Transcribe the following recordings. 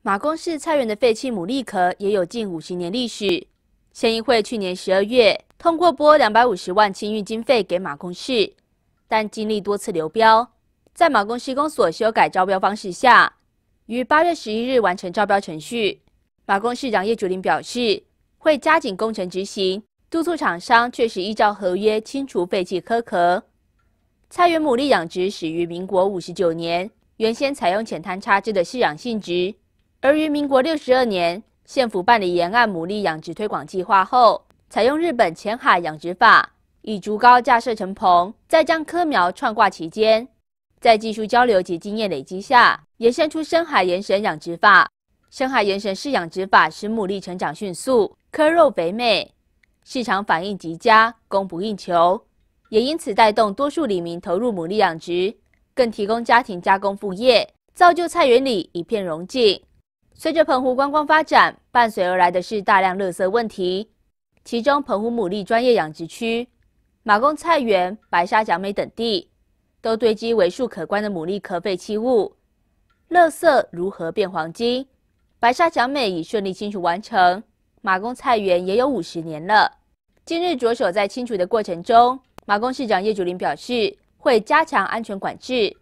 马公市菜园的废弃牡蛎壳也有近五十年历史。县议会去年十二月通过拨两百五十万清运经费给马公市，但经历多次流标，在马公施工所修改招标方式下，于八月十一日完成招标程序。马公市长叶竹林表示，会加紧工程执行，督促厂商确实依照合约清除废弃壳壳。菜园牡蛎养殖始于民国五十九年，原先采用浅滩插枝的饲养性质。而于民国六十二年，县府办理沿岸牡蛎养殖推广计划后，采用日本浅海养殖法，以竹篙架设成棚，再将科苗串挂其间。在技术交流及经验累积下，延伸出深海盐神养殖法。深海盐神式养殖法使牡蛎成长迅速，蚵肉肥美，市场反应极佳，供不应求，也因此带动多数里民投入牡蛎养殖，更提供家庭加工副业，造就菜园里一片荣景。随着澎湖观光发展，伴随而来的是大量垃圾问题。其中，澎湖牡蛎专业养殖区、马公菜园、白沙角美等地，都堆积为数可观的牡蛎壳废弃物。垃圾如何变黄金？白沙角美已顺利清除完成，马公菜园也有五十年了。今日着手在清除的过程中，马公市长叶竹林表示会加强安全管制，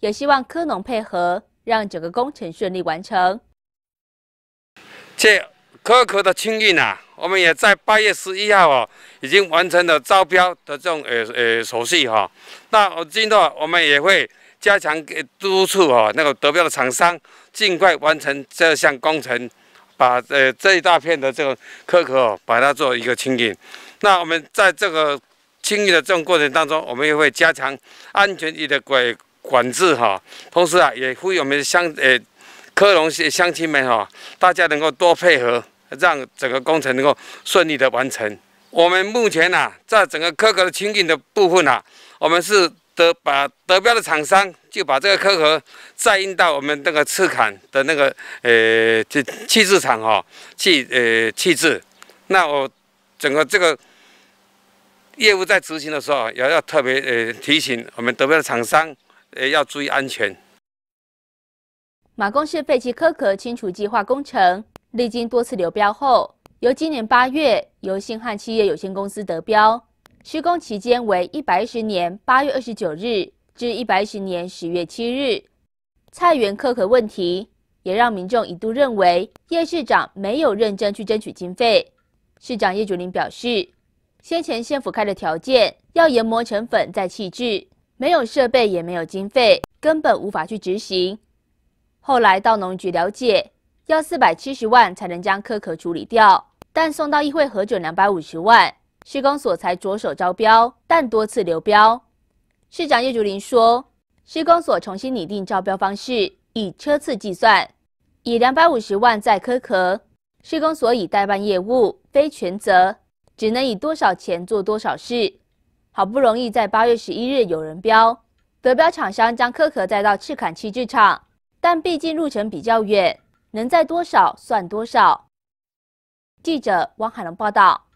也希望科农配合，让整个工程顺利完成。这苛刻的清运呐，我们也在八月十一号哦，已经完成了招标的这种呃呃手续哈。那我今后我们也会加强督促哦，那个得标的厂商尽快完成这项工程，把呃这一大片的这个苛刻、哦，把它做一个清运。那我们在这个清运的这种过程当中，我们也会加强安全的管管制哈。同时啊，也呼吁我们乡呃。科隆乡乡亲们哈，大家能够多配合，让整个工程能够顺利的完成。我们目前呢，在整个科壳的清运的部分呢，我们是得把得标的厂商就把这个科壳再运到我们那个赤坎的那个呃，这汽制厂哈，弃呃汽制。那我整个这个业务在执行的时候，也要特别呃提醒我们得标的厂商，呃要注意安全。马公市废弃壳壳清除计划工程历经多次流标后，由今年八月由新汉企业有限公司得标。施工期间为一百一十年八月二十九日至一百一十年十月七日。菜园壳壳问题也让民众一度认为叶市长没有认真去争取经费。市长叶竹林表示，先前县府开的条件要研磨成粉再弃置，没有设备也没有经费，根本无法去执行。后来到农局了解，要四百七十万才能将壳壳处理掉，但送到议会核准两百五十万，施工所才着手招标，但多次流标。市长叶竹林说，施工所重新拟定招标方式，以车次计算，以两百五十万载壳壳，施工所以代办业务，非全责，只能以多少钱做多少事。好不容易在八月十一日有人标，得标厂商将壳壳带到赤坎漆制厂。但毕竟路程比较远，能在多少算多少。记者汪海龙报道。